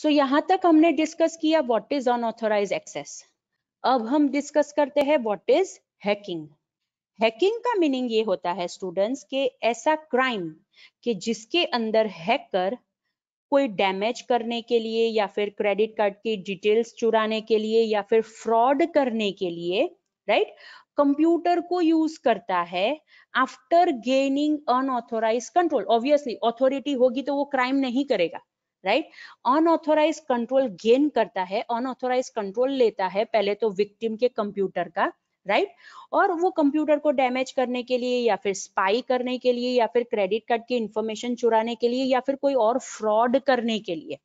सो so, यहां तक हमने डिस्कस किया व्हाट इज अनऑथोराइज एक्सेस अब हम डिस्कस करते हैं व्हाट इज हैकिंग हैकिंग का मीनिंग ये होता है स्टूडेंट्स के ऐसा क्राइम कि जिसके अंदर हैकर कोई डैमेज करने के लिए या फिर क्रेडिट कार्ड की डिटेल्स चुराने के लिए या फिर फ्रॉड करने के लिए राइट right? कंप्यूटर को यूज करता है after gaining unauthorised control obviously authority होगी तो वो क्राइम नहीं करेगा राइट अनऑथोराइज कंट्रोल गेन करता है अनऑथोराइज कंट्रोल लेता है पहले तो विक्टिम के कंप्यूटर का राइट right? और वो कंप्यूटर को डैमेज करने के लिए या फिर स्पाई करने के लिए या फिर क्रेडिट कार्ड की इंफॉर्मेशन चुराने के लिए या फिर कोई और फ्रॉड करने के लिए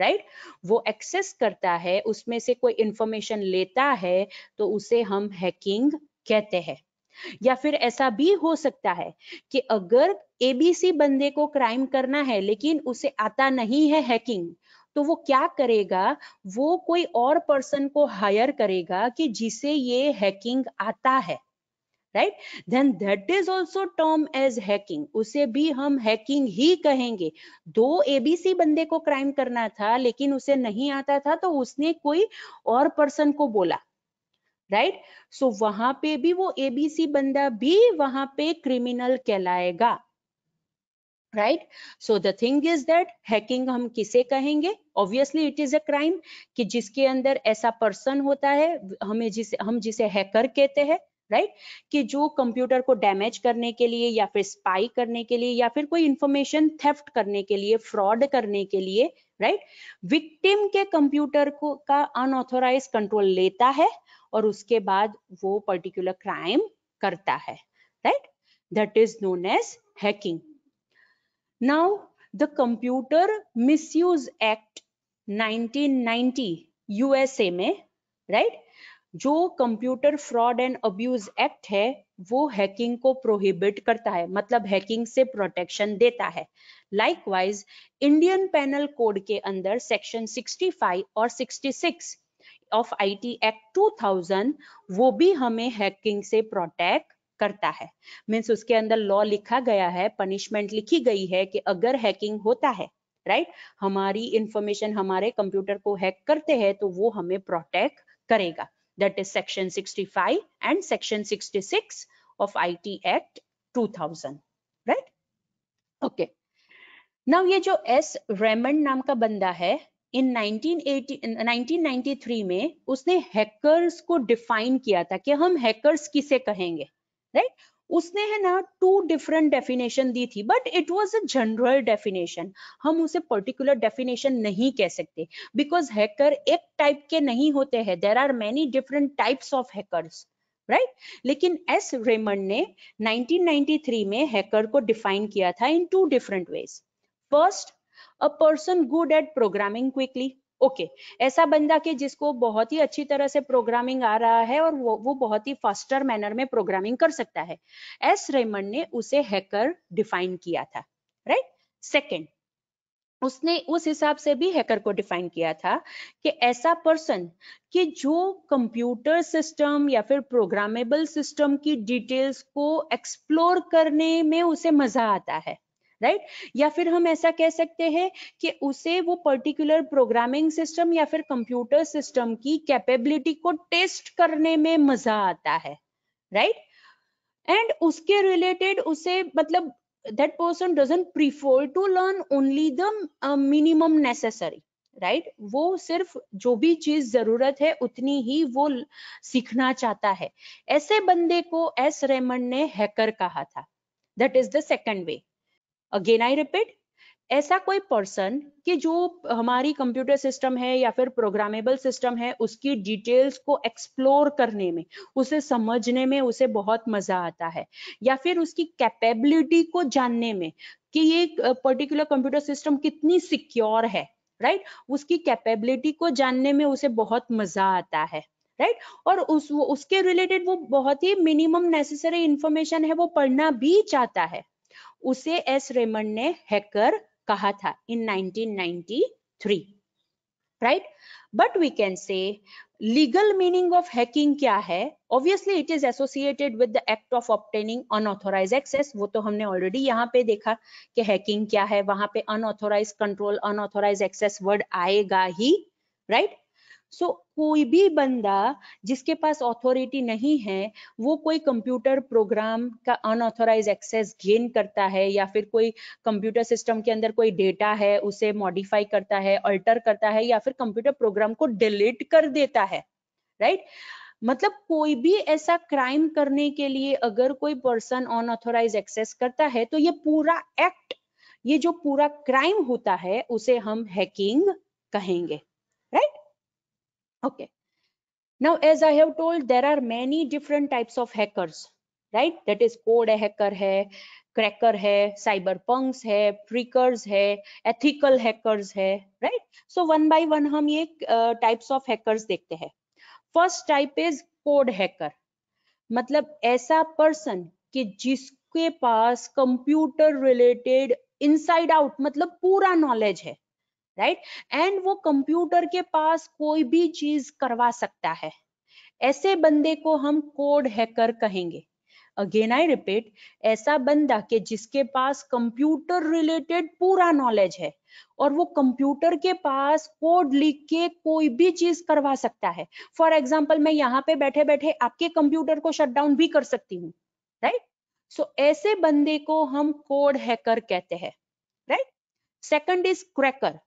राइट right? वो एक्सेस करता है उसमें से कोई इंफॉर्मेशन लेता है तो उसे हम हैकिंग कहते हैं या फिर ऐसा भी हो सकता है कि अगर एबीसी बंदे को क्राइम करना है लेकिन उसे आता नहीं है हैकिंग तो वो क्या करेगा वो कोई और पर्सन को हायर करेगा कि जिसे ये हैकिंग आता है right then that is also term as hacking उसे भी हम हैकिंग ही कहेंगे दो एबीसी बंदे को क्राइम करना था लेकिन उसे नहीं आता था तो उसने कोई और पर्सन को बोला राइट सो वहां पे भी वो एबीसी बंदा भी वहां पे क्रिमिनल कहलाएगा right so the thing is that hacking हम किसे कहेंगे obviously it is a crime कि जिसके अंदर ऐसा पर्सन होता है हमें जिसे हम जिसे हैकर कहते हैं राइट कि जो कंप्यूटर को डैमेज करने के लिए या फिर स्पाई करने के लिए या फिर कोई इंफॉर्मेशन थेफ्ट करने के लिए फ्रॉड करने के लिए राइट विक्टिम के कंप्यूटर को का अनऑथोराइज कंट्रोल लेता है और उसके बाद वो पर्टिकुलर क्राइम करता है right that is known as hacking now the computer misuse act 1990 USA में राइट right? जो computer fraud and abuse act है वो हैकिंग को प्रोहिबिट करता है मतलब हैकिंग से प्रोटेक्शन देता है लाइकवाइज इंडियन पैनल कोड के अंदर सेक्शन 65 और 66 ऑफ आईटी एक्ट 2000 वो भी हमें हैकिंग से प्रोटेक्ट करता है मीन्स उसके अंदर लॉ लिखा गया है पनिशमेंट लिखी गई है कि अगर हैकिंग होता है राइट right? हमारी इंफॉर्मेशन हमारे कंप्यूटर को हैक करते हैं तो वो हमें प्रोटेक्ट करेगा that is section 65 and section 66 of IT Act 2000 right okay now ये जो S. रेमंड नाम का बंदा है in 1980 1993 में उसने hackers को define किया था कि हम hackers किसे कहेंगे right? उसने है ना टू डिफरेंट डेफिनेशन दी थी but it was a general definition हम उसे पर्टिकुलर डेफिनेशन नहीं कह सकते बिकॉज हैकर एक टाइप के नहीं होते हैं there are many different types of hackers right लेकिन एस रेमंड ने 1993 में हैकर को डिफाइन किया था in two different ways first a person good at programming quickly okay okay. ऐसा बंदा कि जिसको बहुत ही अच्छी तरह से प्रोग्रामिंग आ रहा है और वो वो बहुत ही फास्टर मैनर में प्रोग्रामिंग कर सकता है एस रेमंड ने उसे हैकर डिफाइन किया था राइट सेकंड उसने उस हिसाब से भी हैकर को डिफाइन किया था कि ऐसा पर्सन कि जो कंप्यूटर सिस्टम या फिर प्रोग्रामेबल सिस्टम की डिटेल्स को एक्सप्लोर करने में उसे मजा आता है राइट right? या फिर हम ऐसा कह सकते हैं कि उसे वो पर्टिकुलर प्रोग्रामिंग सिस्टम या फिर कंप्यूटर सिस्टम की कैपेबिलिटी को टेस्ट करने में मजा आता है राइट right? एंड उसके रिलेटेड उसे मतलब that person doesn't prefer to learn only the minimum necessary right वो सिर्फ जो भी चीज जरूरत है उतनी ही वो सीखना चाहता है ऐसे बंदे को एस रेमन ने हैकर कहा था that is the second way again I repeat ऐसा कोई पर्सन कि जो हमारी कंप्यूटर सिस्टम है या फिर प्रोग्रामेबल सिस्टम है उसकी डिटेल्स को एक्सप्लोर करने में उसे समझने में उसे बहुत मजा आता है या फिर उसकी कैपेबिलिटी को जानने में कि ये पर्टिकुलर कंप्यूटर सिस्टम कितनी सिक्योर है राइट right? उसकी कैपेबिलिटी को जानने में उसे बहुत मजा आता है राइट right? और उस उसके रिलेटेड वो बहुत ही मिनिमम नेसेसरी इंफॉर्मेशन है वो पढ़ना भी चाहता है उसे एस रेमंड ने हैकर कहा था in 1993 right but we can say legal meaning of hacking क्या है obviously it is associated with the act of obtaining unauthorised access वो तो हमने ऑलरेडी यहाँ पे देखा कि हैकिंग क्या है वहां पे unauthorised control unauthorised access word आएगा ही राइट right? सो so, कोई भी बंदा जिसके पास ऑथोरिटी नहीं है वो कोई कंप्यूटर प्रोग्राम का अनऑथोराइज एक्सेस गेन करता है या फिर कोई कंप्यूटर सिस्टम के अंदर कोई डेटा है उसे मॉडिफाई करता है अल्टर करता है या फिर कंप्यूटर प्रोग्राम को डिलीट कर देता है राइट right? मतलब कोई भी ऐसा क्राइम करने के लिए अगर कोई पर्सन अनऑथोराइज एक्सेस करता है तो ये पूरा एक्ट ये जो पूरा क्राइम होता है उसे हम हैकिंग कहेंगे right right? okay now as i have told there are many different types of hackers right that is code hacker है क्रैकर है साइबर पंक्स है फ्रीकर्स है एथिकल हैकर्स है right so one by one हम ये types of hackers देखते हैं first type is code hacker मतलब ऐसा पर्सन कि जिसके पास कंप्यूटर रिलेटेड इनसाइड आउट मतलब पूरा नॉलेज है राइट एंड वो कंप्यूटर के पास कोई भी चीज करवा सकता है ऐसे बंदे को हम कोड हैकर कहेंगे अगेन आई रिपीट ऐसा बंदा कि जिसके पास कंप्यूटर रिलेटेड पूरा नॉलेज है और वो कंप्यूटर के पास कोड लिख के कोई भी चीज करवा सकता है फॉर एग्जाम्पल मैं यहाँ पे बैठे बैठे आपके कंप्यूटर को शट डाउन भी कर सकती हूँ राइट सो ऐसे बंदे को हम कोड हैकर कहते हैं राइट सेकंड इज क्रैकर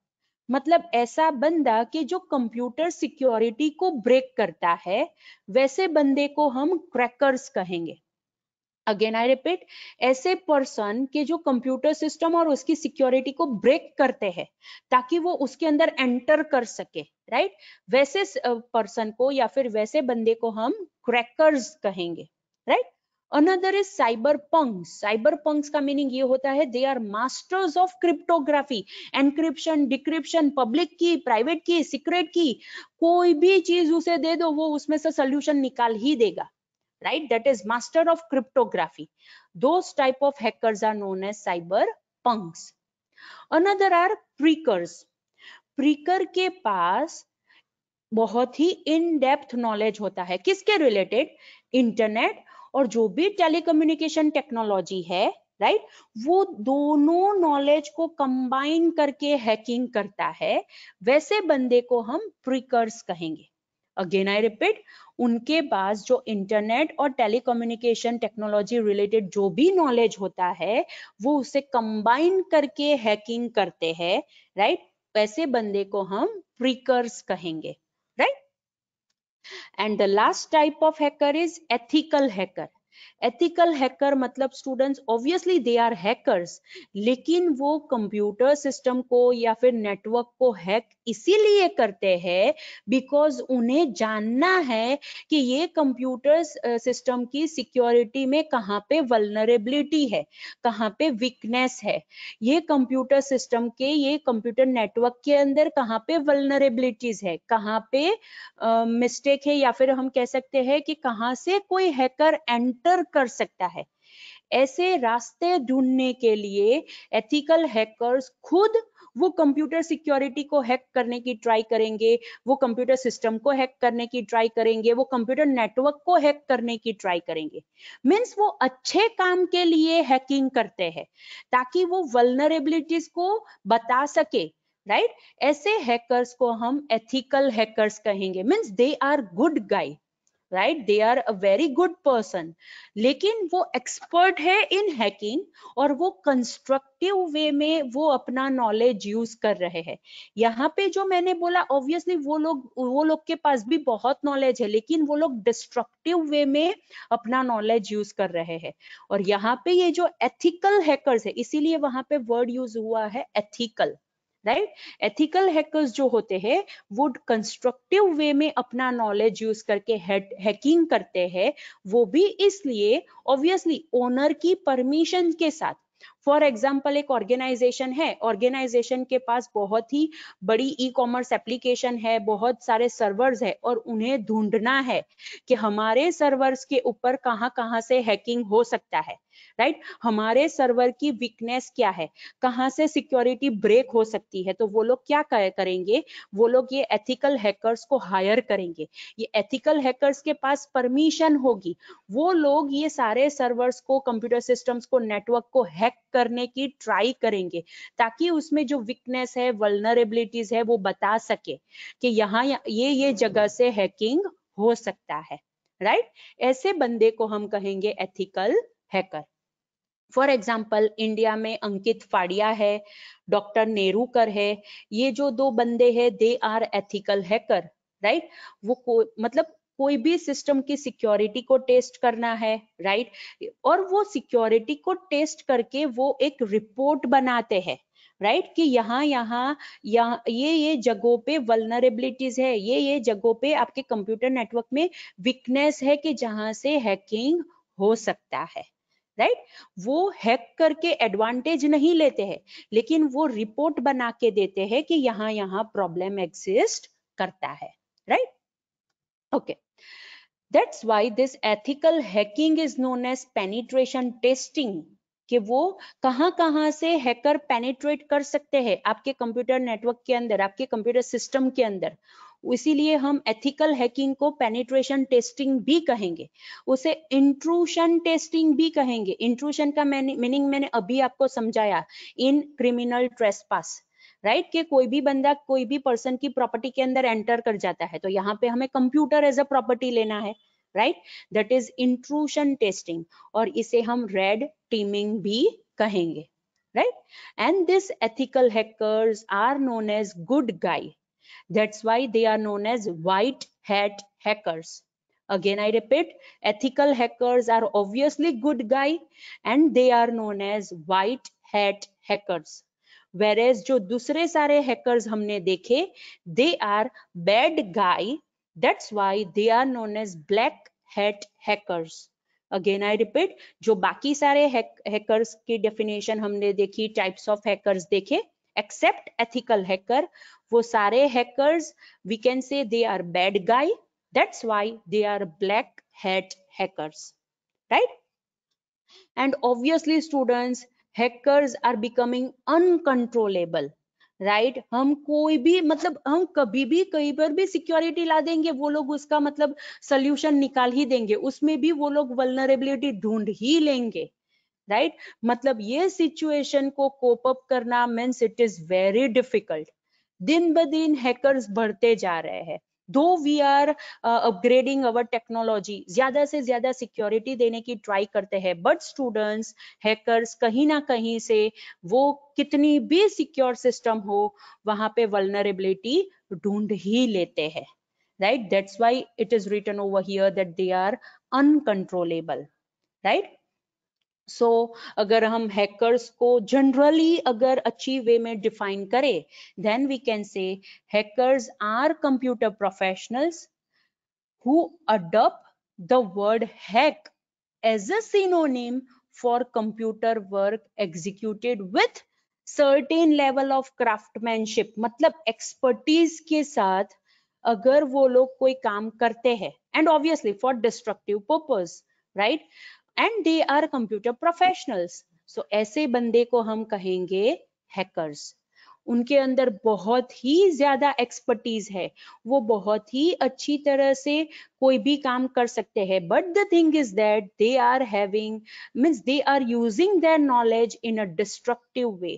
मतलब ऐसा बंदा कि जो कंप्यूटर सिक्योरिटी को ब्रेक करता है वैसे बंदे को हम क्रैकर्स कहेंगे अगेन आई रिपीट ऐसे पर्सन के जो कंप्यूटर सिस्टम और उसकी सिक्योरिटी को ब्रेक करते हैं ताकि वो उसके अंदर एंटर कर सके राइट वैसे पर्सन को या फिर वैसे बंदे को हम क्रैकर्स कहेंगे right another is cyber punks cyber punks का मीनिंग ये होता है they are masters of cryptography encryption decryption public key private key secret key कोई भी चीज उसे दे दो वो उसमें से सोल्यूशन निकाल ही देगा right that is master of cryptography those type of hackers are known as cyber punks another are phreakers phreaker के पास बहुत ही इन डेप्थ नॉलेज होता है किसके रिलेटेड इंटरनेट और जो भी टेलीकम्युनिकेशन टेक्नोलॉजी है राइट right? वो दोनों नॉलेज को कंबाइन करके हैकिंग करता है वैसे बंदे को हम प्रिकर्स कहेंगे अगेन आई रिपीट उनके पास जो इंटरनेट और टेलीकम्युनिकेशन टेक्नोलॉजी रिलेटेड जो भी नॉलेज होता है वो उसे कंबाइन करके हैकिंग करते हैं राइट right? वैसे बंदे को हम प्रिकर्स कहेंगे right right? And the last type of hacker is ethical hacker ethical hacker मतलब students obviously they are hackers लेकिन वो कंप्यूटर सिस्टम को या फिर नेटवर्क को हैक इसीलिए करते हैं बिकॉज उन्हें जानना है कि ये कंप्यूटर सिस्टम की सिक्योरिटी में कहाँ पे वलनरेबिलिटी है कहाँ पे वीकनेस है ये कंप्यूटर सिस्टम के ये कंप्यूटर नेटवर्क के अंदर कहाँ पे वलनरेबिलिटीज है कहाँ पे मिस्टेक uh, है या फिर हम कह सकते हैं कि कहाँ से कोई हैकर एंटर कर सकता है ऐसे रास्ते ढूंढने के लिए एथिकल हैकर्स खुद वो कंप्यूटर सिक्योरिटी को हैक करने की ट्राई करेंगे वो कंप्यूटर सिस्टम को हैक करने की ट्राई करेंगे वो कंप्यूटर नेटवर्क को हैक करने की ट्राई करेंगे मीन्स वो अच्छे काम के लिए हैकिंग करते हैं ताकि वो वलनरेबिलिटीज को बता सके राइट right? ऐसे हैकर्स को हम एथिकल हैकर्स कहेंगे means they are good guide right they are a very good person लेकिन वो एक्सपर्ट है इन हैकिंग और वो कंस्ट्रक्टिव वे में वो अपना नॉलेज यूज कर रहे हैं यहाँ पे जो मैंने बोला ऑब्वियसली वो लोग वो लोग के पास भी बहुत नॉलेज है लेकिन वो लोग डिस्ट्रक्टिव वे में अपना नॉलेज यूज कर रहे हैं और यहाँ पे ये जो एथिकल हैकर्स है इसीलिए वहां पे वर्ड यूज हुआ है एथिकल राइट एथिकल हैकर्स जो होते हैं वो कंस्ट्रक्टिव वे में अपना नॉलेज यूज करके हैकिंग करते हैं वो भी इसलिए ऑब्वियसली ओनर की परमिशन के साथ फॉर एग्जाम्पल एक ऑर्गेनाइजेशन है ऑर्गेनाइजेशन के पास बहुत ही बड़ी ई कॉमर्स एप्लीकेशन है बहुत सारे सर्वर्स है और उन्हें ढूंढना है कि हमारे सर्वर्स के ऊपर कहाँ कहाँ से हैकिंग हो सकता है राइट right? हमारे सर्वर की वीकनेस क्या है कहां से सिक्योरिटी ब्रेक हो सकती है तो वो लोग क्या करेंगे वो लोग ये एथिकल हैकर्स को हायर करेंगे ये एथिकल हैकर्स के पास परमिशन होगी वो लोग ये सारे सर्वर्स को कंप्यूटर सिस्टम्स को नेटवर्क को हैक करने की ट्राई करेंगे ताकि उसमें जो वीकनेस है वलनरेबिलिटीज है वो बता सके कि यहाँ ये ये जगह से हैकिंग हो सकता है राइट right? ऐसे बंदे को हम कहेंगे ethical hacker for example India में अंकित फाड़िया है डॉक्टर नेहरूकर है ये जो दो बंदे हैं they are ethical hacker right वो को मतलब कोई भी सिस्टम की सिक्योरिटी को टेस्ट करना है राइट और वो सिक्योरिटी को टेस्ट करके वो एक रिपोर्ट बनाते हैं राइट right? कि यहाँ यहाँ ये ये जगहों पे वलनरेबिलिटीज है ये ये जगहों पे आपके कंप्यूटर नेटवर्क में वीकनेस है कि जहां से हैकिंग हो सकता है राइट right? वो हैक करके एडवांटेज नहीं लेते हैं लेकिन वो रिपोर्ट बना के देते हैं कि यहाँ यहाँ प्रॉब्लम एग्जिस्ट करता है right right? Okay okay. That's why this ethical hacking is known as penetration testing कि वो कहां कहां से हैकर पेनिट्रेट कर सकते हैं आपके कंप्यूटर नेटवर्क के अंदर आपके कंप्यूटर सिस्टम के अंदर इसीलिए हम एथिकल हैकिंग को पेनिट्रेशन टेस्टिंग भी कहेंगे उसे इंट्रूशन टेस्टिंग भी कहेंगे इंट्रूशन का मीनिंग मैंने अभी आपको समझाया in criminal trespass right right? कि कोई भी बंदा कोई भी पर्सन की प्रॉपर्टी के अंदर एंटर कर जाता है तो यहाँ पे हमें कंप्यूटर एज अ प्रॉपर्टी लेना है right that is intrusion testing और इसे हम रेड टीमिंग भी कहेंगे right and this ethical hackers are known as good guy that's why they are known as white hat hackers again I repeat ethical hackers are obviously good guy and they are known as white hat hackers whereas जो दूसरे सारे hackers हमने देखे they are bad guy that's why they are known as black hat hackers again I repeat जो बाकी सारे hackers की definition हमने देखी टाइप्स ऑफ हैकर्स देखे एक्सेप्ट एथिकल हैकर वो सारे hackers we can say they are bad guy that's why they are black hat hackers right and obviously students hackers are becoming uncontrollable right right? हम कोई भी मतलब हम कभी भी कहीं पर भी सिक्योरिटी ला देंगे वो लोग उसका मतलब सोल्यूशन निकाल ही देंगे उसमें भी वो लोग वलनरेबिलिटी ढूंढ ही लेंगे राइट right? मतलब ये सिचुएशन को कोप अप करना means it is very difficult दिन ब दिन हैकर्स बढ़ते जा रहे हैं though we are upgrading our technology ज्यादा से ज्यादा सिक्योरिटी देने की ट्राई करते हैं बट स्टूडेंट्स हैकर्स कहीं ना कहीं से वो कितनी भी सिक्योर सिस्टम हो वहां पे वलनरेबिलिटी ढूंढ ही लेते हैं right that's why it is written over here that they are uncontrollable right so so, अगर हम हैकर्स को जनरली अगर अच्छी वे में डिफाइन करें then we can say hackers are computer professionals who adopt the word hack as a synonym for computer work executed with certain level of craftsmanship मतलब expertise के साथ अगर वो लोग कोई काम करते हैं and obviously for destructive purpose right and they are computer professionals so ऐसे बंदे को हम कहेंगे हैकर्स उनके अंदर बहुत ही ज्यादा एक्सपर्टीज है वो बहुत ही अच्छी तरह से कोई भी काम कर सकते हैं but the thing is that they are having means they are using their knowledge in a destructive way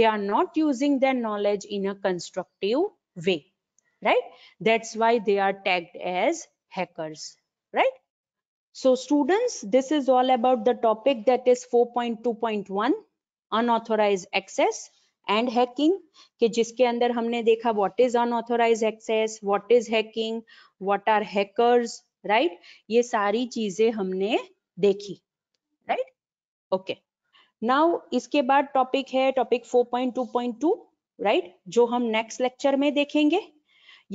they are not using their knowledge in a constructive way right that's why they are tagged as hackers right So students, this is all about the topic that is 4.2.1 unauthorized access and hacking कि जिसके अंदर हमने देखा what is unauthorised access what is hacking what are hackers right ये सारी चीजें हमने देखी राइट ओके नाउ इसके बाद टॉपिक है टॉपिक 4.2.2 राइट right? जो हम नेक्स्ट लेक्चर में देखेंगे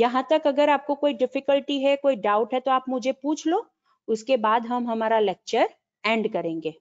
यहाँ तक अगर आपको कोई डिफिकल्टी है कोई डाउट है तो आप मुझे पूछ लो उसके बाद हम हमारा लेक्चर एंड करेंगे